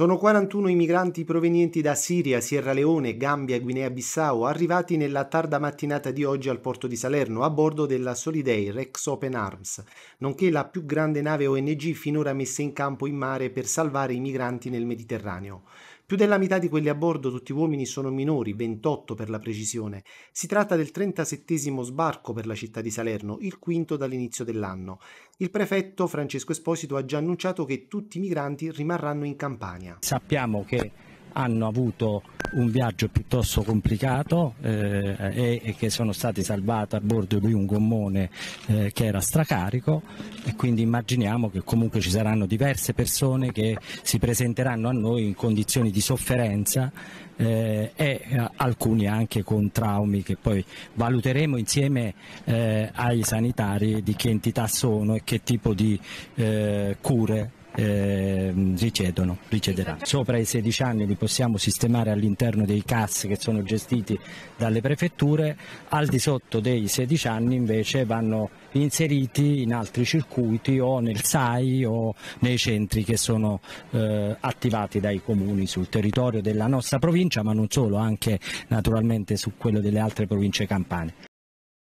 Sono 41 i migranti provenienti da Siria, Sierra Leone, Gambia e Guinea-Bissau arrivati nella tarda mattinata di oggi al porto di Salerno a bordo della Soliday Rex Open Arms, nonché la più grande nave ONG finora messa in campo in mare per salvare i migranti nel Mediterraneo. Più della metà di quelli a bordo, tutti uomini, sono minori, 28 per la precisione. Si tratta del 37 sbarco per la città di Salerno, il quinto dall'inizio dell'anno. Il prefetto Francesco Esposito ha già annunciato che tutti i migranti rimarranno in Campania. Sappiamo che hanno avuto un viaggio piuttosto complicato eh, e, e, che sono stati salvati a bordo di un gommone eh, che era stracarico e quindi immaginiamo che comunque ci saranno diverse persone che si presenteranno a noi in condizioni di sofferenza eh, e eh, alcuni anche con traumi che poi valuteremo insieme eh, ai sanitari di che entità sono e che tipo di eh, cure eh, ricedono, ricederanno. Sopra i 16 anni li possiamo sistemare all'interno dei CAS che sono gestiti dalle prefetture, al di sotto dei 16 anni invece vanno inseriti in altri circuiti o nel SAI o nei centri che sono eh, attivati dai comuni sul territorio della nostra provincia, ma non solo, anche naturalmente su quello delle altre province campane.